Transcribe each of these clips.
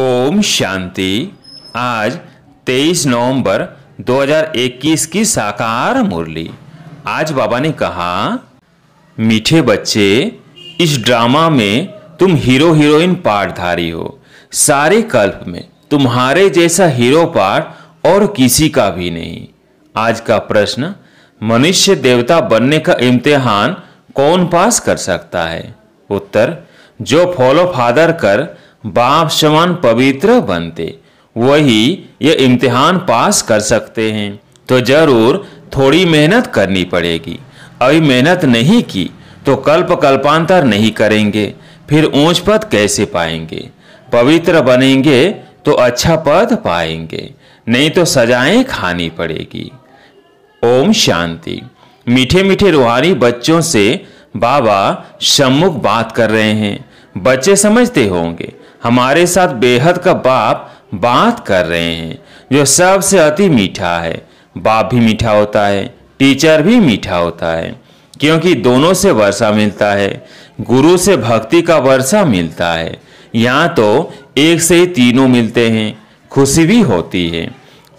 ओम शांति आज 23 नवंबर 2021 की साकार मुरली आज बाबा ने कहा मीठे बच्चे इस ड्रामा में तुम हीरो हीरोइन पाठधारी हो सारे कल्प में तुम्हारे जैसा हीरो पाठ और किसी का भी नहीं आज का प्रश्न मनुष्य देवता बनने का इम्तिहान कौन पास कर सकता है उत्तर जो फॉलो फादर कर बाप समान पवित्र बनते वही ये इम्तिहान पास कर सकते हैं तो ज़रूर थोड़ी मेहनत करनी पड़ेगी अभी मेहनत नहीं की तो कल्प कल्पांतर नहीं करेंगे फिर ऊंच पद कैसे पाएंगे पवित्र बनेंगे तो अच्छा पद पाएंगे नहीं तो सजाएं खानी पड़ेगी ओम शांति मीठे मीठे रूहानी बच्चों से बाबा सम्मुख बात कर रहे हैं बच्चे समझते होंगे हमारे साथ बेहद का बाप बात कर रहे हैं जो सबसे अति मीठा है बाप भी मीठा होता है टीचर भी मीठा होता है क्योंकि दोनों से वर्षा मिलता है गुरु से भक्ति का वर्षा मिलता है यहाँ तो एक से ही तीनों मिलते हैं खुशी भी होती है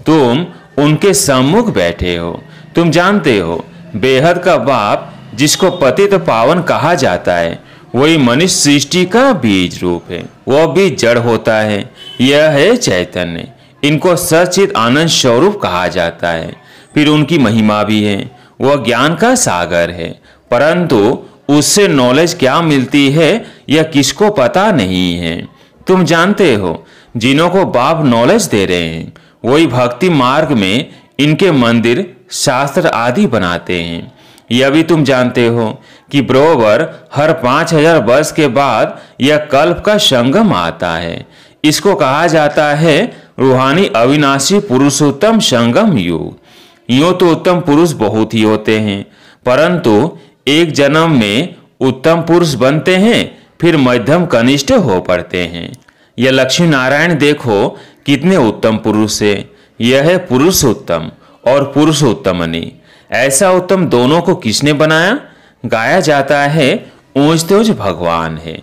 तुम उनके सम्मुख बैठे हो तुम जानते हो बेहद का बाप जिसको पतित तो पावन कहा जाता है वही मनुष्य सृष्टि का बीज रूप है वह भी जड़ होता है यह है चैतन्य इनको सचित आनंद स्वरूप कहा जाता है फिर उनकी महिमा भी है वह ज्ञान का सागर है परंतु उससे नॉलेज क्या मिलती है यह किसको पता नहीं है तुम जानते हो जिन्हों को बाप नॉलेज दे रहे हैं वही भक्ति मार्ग में इनके मंदिर शास्त्र आदि बनाते हैं यह भी तुम जानते हो कि बरोबर हर पांच हजार वर्ष के बाद यह कल्प का संगम आता है इसको कहा जाता है रूहानी अविनाशी पुरुषोत्तम संगम युग यो तो उत्तम पुरुष बहुत ही होते हैं परंतु एक जन्म में उत्तम पुरुष बनते हैं फिर मध्यम कनिष्ठ हो पड़ते हैं यह लक्ष्मी नारायण देखो कितने उत्तम पुरुष है यह है पुरुषोत्तम और पुरुषोत्तमनी ऐसा उत्तम दोनों को किसने बनाया गाया जाता है ऊंच तोज भगवान है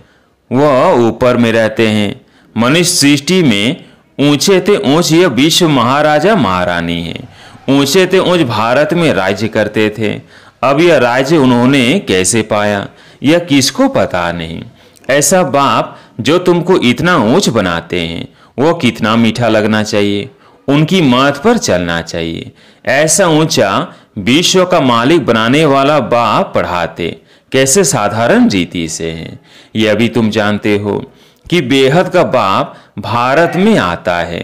वह ऊपर में रहते हैं मनुष्य सृष्टि में ऊंचे ते ऊंच ये विश्व महाराजा महारानी है ऊंचे ते ऊंच भारत में राज्य करते थे अब यह राज्य उन्होंने कैसे पाया यह किसको पता नहीं ऐसा बाप जो तुमको इतना ऊंच बनाते हैं वो कितना मीठा लगना चाहिए उनकी मात पर चलना चाहिए ऐसा ऊंचा विश्व का मालिक बनाने वाला बाप पढ़ाते कैसे साधारण रीति से हैं यह भी तुम जानते हो कि बेहद का बाप भारत में आता है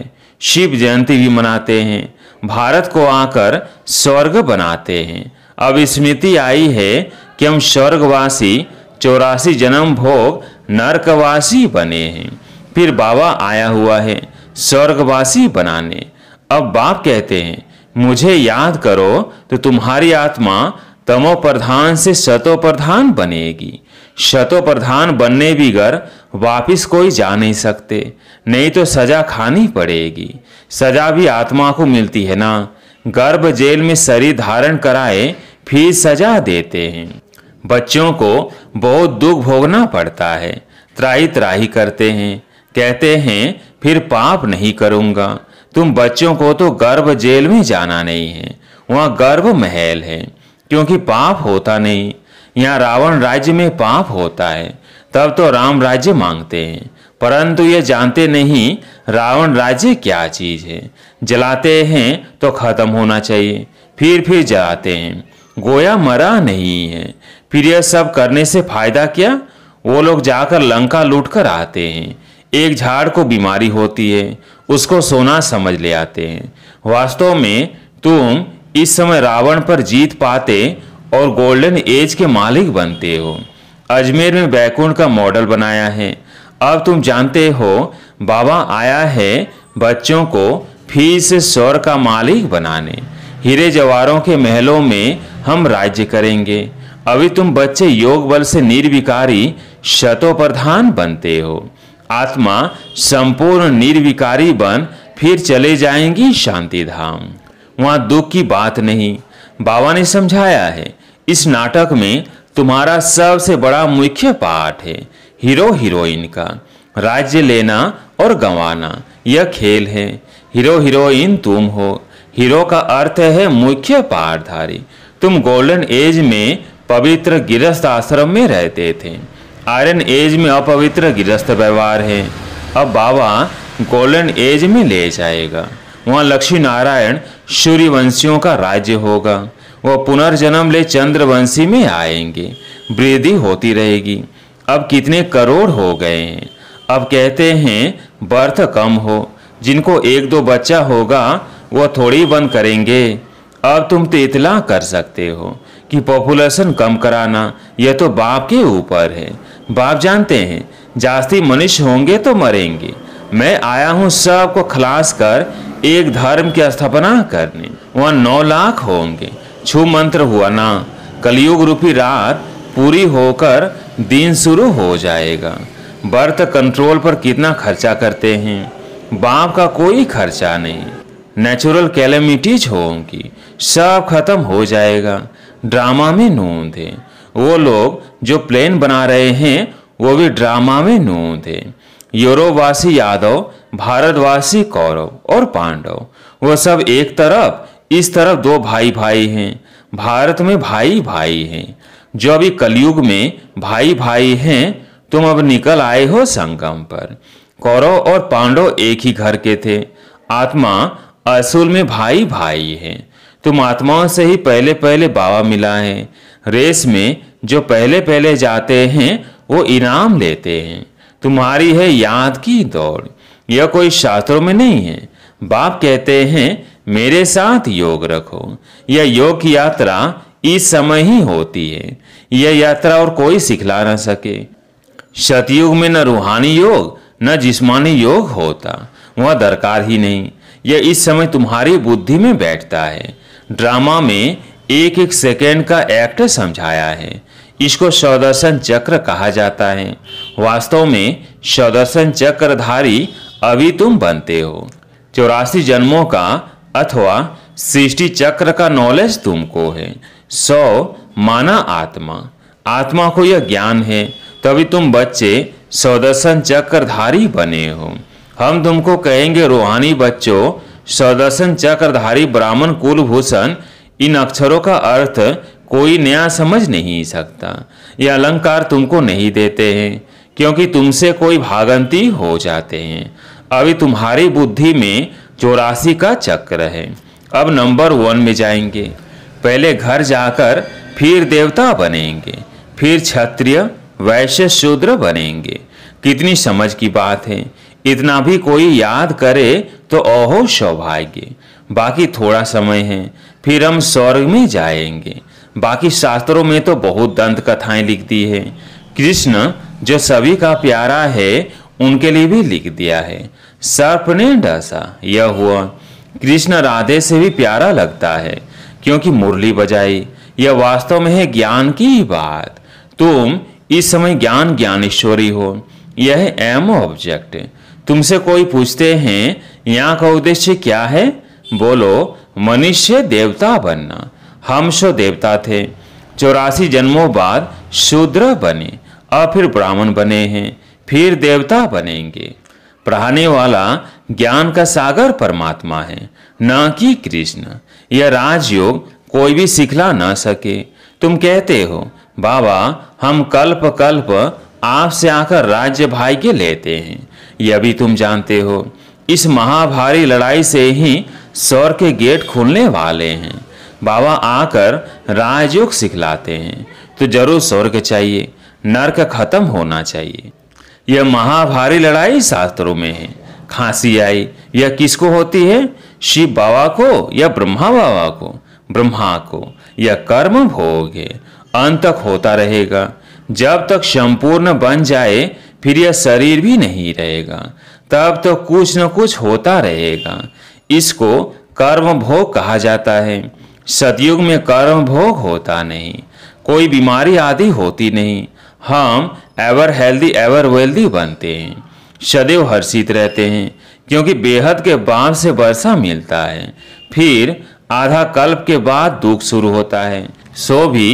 शिव जयंती भी मनाते हैं भारत को आकर स्वर्ग बनाते हैं अब स्मृति आई है कि हम स्वर्गवासी चौरासी जन्म भोग नरकवासी बने हैं फिर बाबा आया हुआ है स्वर्गवासी बनाने अब बाप कहते हैं मुझे याद करो तो तुम्हारी आत्मा तमोप्रधान से शतोप्रधान बनेगी प्रधान बनने बिगर वापिस कोई जा नहीं सकते नहीं तो सजा खानी पड़ेगी सजा भी आत्मा को मिलती है ना गर्भ जेल में शरीर धारण कराए फिर सजा देते हैं बच्चों को बहुत दुख भोगना पड़ता है त्राही त्राही करते हैं कहते हैं फिर पाप नहीं करूंगा तुम बच्चों को तो गर्भ जेल में जाना नहीं है वहाँ गर्भ महल है क्योंकि पाप होता नहीं यहाँ रावण राज्य में पाप होता है तब तो राम राज्य मांगते हैं परंतु ये जानते नहीं रावण राज्य क्या चीज़ है जलाते हैं तो ख़त्म होना चाहिए फिर फिर जलाते हैं गोया मरा नहीं है फिर यह सब करने से फायदा क्या वो लोग जाकर लंका लूट कर आते हैं एक झाड़ को बीमारी होती है उसको सोना समझ ले आते हैं वास्तव में तुम इस समय रावण पर जीत पाते और गोल्डन एज के मालिक बनते हो अजमेर में बैकुंठ का मॉडल बनाया है अब तुम जानते हो बाबा आया है बच्चों को फिर से स्वर का मालिक बनाने हीरे जवारों के महलों में हम राज्य करेंगे अभी तुम बच्चे योग बल से निर्विकारी शतोप्रधान बनते हो आत्मा संपूर्ण निर्विकारी बन फिर चले जाएंगी शांति धाम वहाँ दुख की बात नहीं बाबा ने समझाया है इस नाटक में तुम्हारा सबसे बड़ा मुख्य पाठ है हीरो हीरोइन का राज्य लेना और गंवाना यह खेल है हीरो हीरोइन तुम हो हीरो का अर्थ है मुख्य पाठधारी तुम गोल्डन एज में पवित्र गिरस्थ आश्रम में रहते थे आयरन एज में अपवित्र गृहस्थ व्यवहार है अब बाबा गोल्डन एज में ले जाएगा वहाँ लक्ष्मी नारायण सूर्यवंशियों का राज्य होगा वह पुनर्जन्म ले चंद्रवंशी में आएंगे वृद्धि होती रहेगी अब कितने करोड़ हो गए हैं अब कहते हैं बर्थ कम हो जिनको एक दो बच्चा होगा वह थोड़ी बंद करेंगे अब तुम तो इतला कर सकते हो कि पॉपुलेशन कम कराना यह तो बाप के ऊपर है बाप जानते हैं जास्ती मनुष्य होंगे तो मरेंगे मैं आया हूँ सबको खलास कर एक धर्म की स्थापना करने वह नौ लाख होंगे छू मंत्र हुआ ना कलयुग रूपी रात पूरी होकर दिन शुरू हो जाएगा बर्थ कंट्रोल पर कितना खर्चा करते हैं बाप का कोई खर्चा नहीं नेचुरल कैलमिटीज होंगी सब खत्म हो जाएगा ड्रामा में नोंद है वो लोग जो प्लेन बना रहे हैं वो भी ड्रामा में नूंद थे यूरोपवासी यादव भारतवासी कौरव और पांडव वो सब एक तरफ इस तरफ दो भाई भाई हैं भारत में भाई भाई हैं जो अभी कलयुग में भाई भाई हैं तुम अब निकल आए हो संगम पर कौरव और पांडव एक ही घर के थे आत्मा असूल में भाई भाई है तुम आत्माओं से ही पहले पहले बाबा मिला है रेस में जो पहले पहले जाते हैं वो इनाम लेते हैं तुम्हारी है याद की दौड़ यह कोई शास्त्रों में नहीं है बाप कहते हैं मेरे साथ योग रखो यह योग की यात्रा इस समय ही होती है यह यात्रा और कोई सिखला ना सके शतयुग में न रूहानी योग न जिस्मानी योग होता वह दरकार ही नहीं यह इस समय तुम्हारी बुद्धि में बैठता है ड्रामा में एक एक सेकेंड का एक्ट समझाया है इसको सौदर्शन चक्र कहा जाता है वास्तव में सौदर्शन चक्रधारी अभी तुम बनते हो चौरासी जन्मों का अथवा सृष्टि चक्र का नॉलेज तुमको है सौ माना आत्मा आत्मा को यह ज्ञान है तभी तुम बच्चे सौदर्शन चक्रधारी बने हो हम तुमको कहेंगे रूहानी बच्चों सौदर्शन चक्रधारी ब्राह्मण कुलभूषण इन अक्षरों का अर्थ कोई नया समझ नहीं सकता ये अलंकार तुमको नहीं देते हैं क्योंकि तुमसे कोई भागंती हो जाते हैं अभी तुम्हारी बुद्धि में चौरासी का चक्र है अब नंबर वन में जाएंगे पहले घर जाकर फिर देवता बनेंगे फिर क्षत्रिय वैश्य शूद्र बनेंगे कितनी समझ की बात है इतना भी कोई याद करे तो अहो सौभाग्य बाकी थोड़ा समय है फिर हम स्वर्ग में जाएंगे बाकी शास्त्रों में तो बहुत दंत कथाएं लिख दी है कृष्ण जो सभी का प्यारा है उनके लिए भी लिख दिया है सर्प ने डसा यह हुआ कृष्ण राधे से भी प्यारा लगता है क्योंकि मुरली बजाई यह वास्तव में है ज्ञान की बात तुम इस समय ज्ञान ज्ञानेश्वरी हो यह एम ऑब्जेक्ट तुमसे कोई पूछते हैं यहाँ का उद्देश्य क्या है बोलो मनुष्य देवता बनना हम शो देवता थे चौरासी जन्मों बाद शूद्र बने और फिर ब्राह्मण बने हैं फिर देवता बनेंगे पढ़ाने वाला ज्ञान का सागर परमात्मा है न कि कृष्ण यह राजयोग कोई भी सिखला ना सके तुम कहते हो बाबा हम कल्प कल्प आपसे आकर राज्य भाई के लेते हैं यह भी तुम जानते हो इस महाभारी लड़ाई से ही स्वर के गेट खोलने वाले हैं बाबा आकर राजयोग सिखलाते हैं तो जरूर स्वर्ग चाहिए नर्क खत्म होना चाहिए यह महाभारी लड़ाई शास्त्रों में है खांसी आई यह किसको होती है शिव बाबा को या ब्रह्मा बाबा को ब्रह्मा को यह कर्म भोग है अंत तक होता रहेगा जब तक संपूर्ण बन जाए फिर यह शरीर भी नहीं रहेगा तब तो कुछ न कुछ होता रहेगा इसको कर्म भोग कहा जाता है सतयुग में कर्म भोग होता नहीं कोई बीमारी आदि होती नहीं हम एवर हेल्दी एवर वेल्दी बनते हैं सदैव हर्षित रहते हैं क्योंकि बेहद के बाम से वर्षा मिलता है फिर आधा कल्प के बाद दुख शुरू होता है सो भी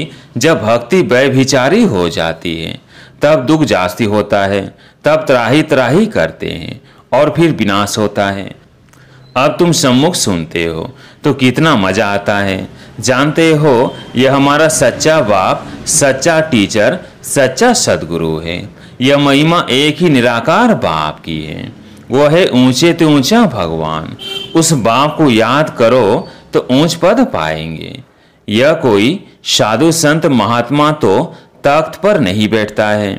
जब भक्ति व्यभिचारी हो जाती है तब दुख जास्ती होता है तब त्राही त्राही करते हैं और फिर विनाश होता है अब तुम सम्मुख सुनते हो तो कितना मज़ा आता है जानते हो यह हमारा सच्चा बाप सच्चा टीचर सच्चा सदगुरु है यह महिमा एक ही निराकार बाप की है वह है ऊंचे तो ऊंचा भगवान उस बाप को याद करो तो ऊंच पद पाएंगे यह कोई साधु संत महात्मा तो तख्त पर नहीं बैठता है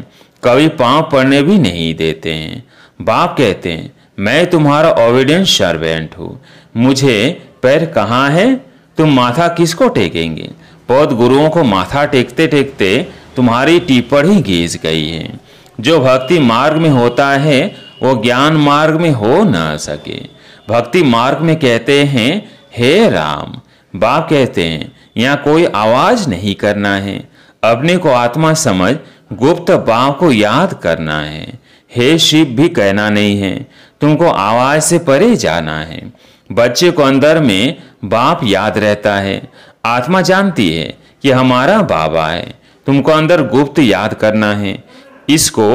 कभी पांव पड़ने भी नहीं देते हैं बाप कहते हैं मैं तुम्हारा ओविडेंस सर्वेंट हूँ मुझे पैर कहाँ है तुम माथा किसको टेकेंगे बौद्ध गुरुओं को माथा टेकते टेकते तुम्हारी टीपड़ ही घीस गई है जो भक्ति मार्ग में होता है वो ज्ञान मार्ग में हो ना सके भक्ति मार्ग में कहते हैं हे राम बाप कहते हैं यहाँ कोई आवाज़ नहीं करना है अपने को आत्मा समझ गुप्त बाप को याद करना है हे शिव भी कहना नहीं है तुमको आवाज से परे जाना है बच्चे को अंदर में बाप याद रहता है आत्मा जानती है कि हमारा बाबा है तुमको अंदर गुप्त याद करना है इसको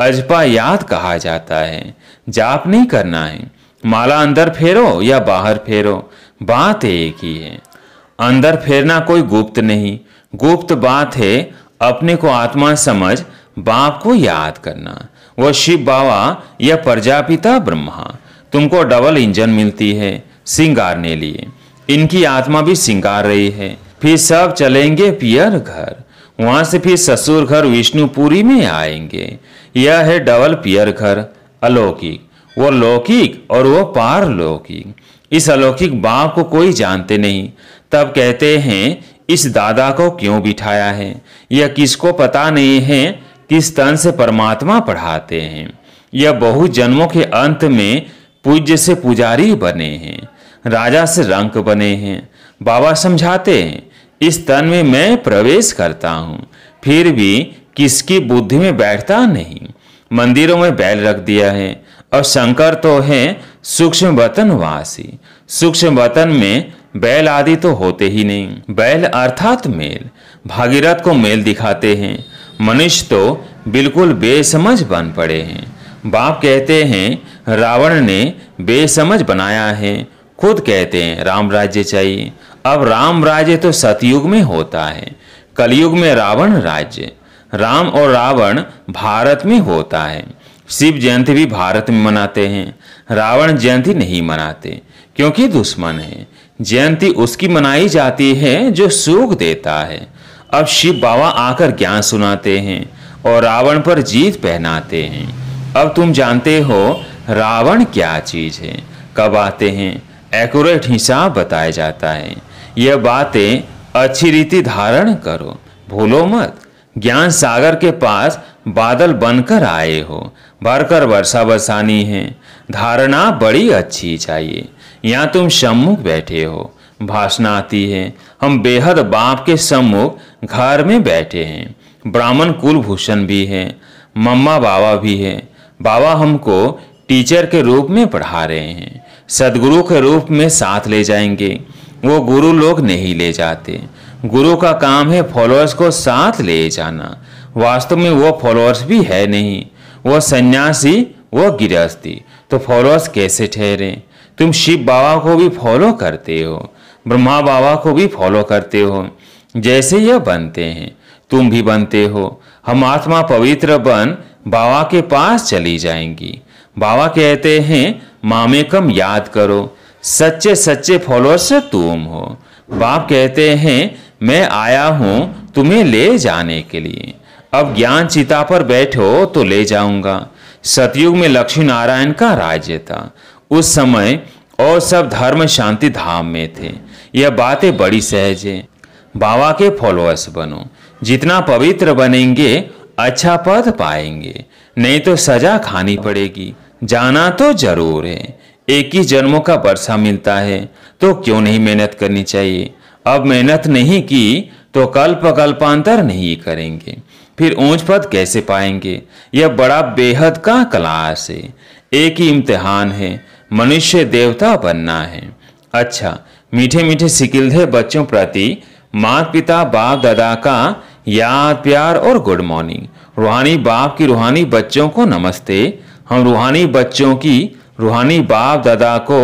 अजपा याद कहा जाता है जाप नहीं करना है माला अंदर फेरो या बाहर फेरो बात एक ही है अंदर फेरना कोई गुप्त नहीं गुप्त बात है अपने को आत्मा समझ बाप को याद करना वह शिव बाबा यह प्रजापिता ब्रह्मा तुमको डबल इंजन मिलती है सिंगारने लिए इनकी आत्मा भी सिंगार रही है फिर सब चलेंगे पियर घर वहां से फिर ससुर घर विष्णुपुरी में आएंगे यह है डबल पियर घर अलौकिक वो लौकिक और वो पारलौकिक इस अलौकिक बाप को कोई जानते नहीं तब कहते हैं इस दादा को क्यों बिठाया है यह किसको पता नहीं है किस तन से परमात्मा पढ़ाते हैं यह बहु जन्मों के अंत में पूज्य से पुजारी बने हैं राजा से रंक बने हैं बाबा समझाते हैं इस तन में मैं प्रवेश करता हूँ फिर भी किसकी बुद्धि में बैठता नहीं मंदिरों में बैल रख दिया है और शंकर तो हैं सूक्ष्म वतन वासी सूक्ष्म वतन में बैल आदि तो होते ही नहीं बैल अर्थात मेल भागीरथ को मेल दिखाते हैं मनुष्य तो बिल्कुल बेसमझ बन पड़े हैं बाप कहते हैं रावण ने बेसमझ बनाया है खुद कहते हैं राम राज्य चाहिए अब राम राज्य तो सतयुग में होता है कलयुग में रावण राज्य राम और रावण भारत में होता है शिव जयंती भी भारत में मनाते हैं रावण जयंती नहीं मनाते क्योंकि दुश्मन है जयंती उसकी मनाई जाती है जो सूख देता है अब शिव बाबा आकर ज्ञान सुनाते हैं और रावण पर जीत पहनाते हैं अब तुम जानते हो रावण क्या चीज़ है कब आते हैं एक्यूरेट हिसाब बताया जाता है यह बातें अच्छी रीति धारण करो भूलो मत ज्ञान सागर के पास बादल बनकर आए हो भरकर वर्षा बरसानी है धारणा बड़ी अच्छी चाहिए यहाँ तुम सम्मुख बैठे हो भाषण आती है हम बेहद बाप के सम्मुख घर में बैठे हैं ब्राह्मण कुलभूषण भी हैं मम्मा बाबा भी हैं बाबा हमको टीचर के रूप में पढ़ा रहे हैं सदगुरु के रूप में साथ ले जाएंगे वो गुरु लोग नहीं ले जाते गुरु का काम है फॉलोअर्स को साथ ले जाना वास्तव में वो फॉलोअर्स भी है नहीं वो सन्यासी वो गृहस्थी तो फॉलोअर्स कैसे ठहरे तुम शिव बाबा को भी फॉलो करते हो ब्रह्मा बाबा को भी फॉलो करते हो जैसे यह बनते हैं तुम भी बनते हो हम आत्मा पवित्र बन बाबा के पास चली जाएंगी बाबा कहते हैं मामे कम याद करो सच्चे सच्चे फॉलोअर्स तुम हो बाप कहते हैं मैं आया हूँ तुम्हें ले जाने के लिए अब ज्ञान चिता पर बैठो तो ले जाऊंगा सतयुग में लक्ष्मी नारायण का राज्य था उस समय और सब धर्म शांति धाम में थे यह बातें बड़ी सहज है बाबा के फॉलोअर्स बनो जितना पवित्र बनेंगे अच्छा पद पाएंगे नहीं तो सजा खानी पड़ेगी जाना तो जरूर है एक ही जन्मों का वर्षा मिलता है तो क्यों नहीं मेहनत करनी चाहिए अब मेहनत नहीं की तो कल्प कल्पांतर नहीं करेंगे फिर ऊंच पद कैसे पाएंगे यह बड़ा बेहद का क्लास है एक ही इम्तिहान है मनुष्य देवता बनना है अच्छा मीठे मीठे सिकिल्धे बच्चों प्रति माता पिता बाप दादा का याद प्यार और गुड मॉर्निंग रूहानी बाप की रूहानी बच्चों को नमस्ते हम रूहानी बच्चों की रूहानी बाप दादा को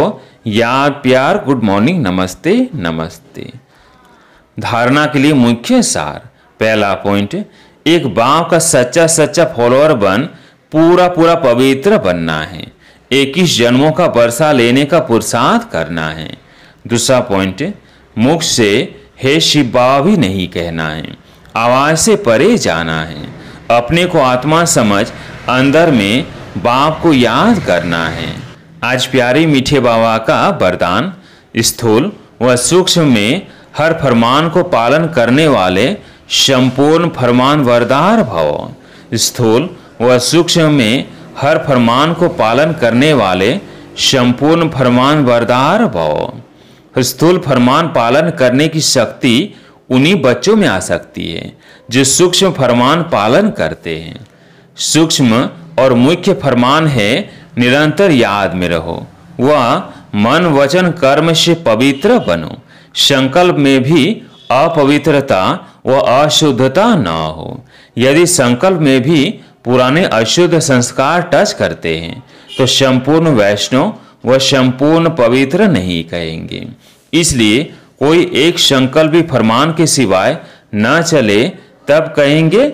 याद प्यार गुड मॉर्निंग नमस्ते नमस्ते धारणा के लिए मुख्य सार पहला पॉइंट एक बाप का सच्चा सच्चा फॉलोअर बन पूरा पूरा पवित्र बनना है इक्कीस जन्मों का वर्षा लेने का पुरुषार्थ करना है दूसरा पॉइंट मुख से हे शिवा भी नहीं कहना है आवाज से परे जाना है अपने को आत्मा समझ अंदर में बाप को याद करना है आज प्यारे मीठे बाबा का वरदान स्थूल व सूक्ष्म में हर फरमान को पालन करने वाले संपूर्ण फरमान वरदार भव स्थूल व सूक्ष्म में हर फरमान को पालन करने वाले संपूर्ण फरमान वरदार भव स्थूल फरमान पालन करने की शक्ति उन्हीं बच्चों में आ सकती है जो सूक्ष्म फरमान पालन करते हैं सूक्ष्म और मुख्य फरमान है निरंतर याद में रहो वह मन वचन कर्म से पवित्र बनो संकल्प में भी अपवित्रता व अशुद्धता ना हो यदि संकल्प में भी पुराने अशुद्ध संस्कार टच करते हैं तो संपूर्ण वैष्णव वह संपूर्ण पवित्र नहीं कहेंगे इसलिए कोई एक संकल्प भी फरमान के सिवाय न चले तब कहेंगे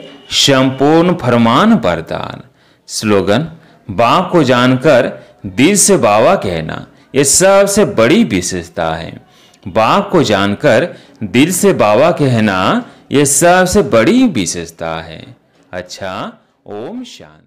संपूर्ण फरमान वरदान स्लोगन बाप को जानकर दिल से बाबा कहना ये सबसे बड़ी विशेषता है बाप को जानकर दिल से बाबा कहना ये सबसे बड़ी विशेषता है अच्छा ओम शांति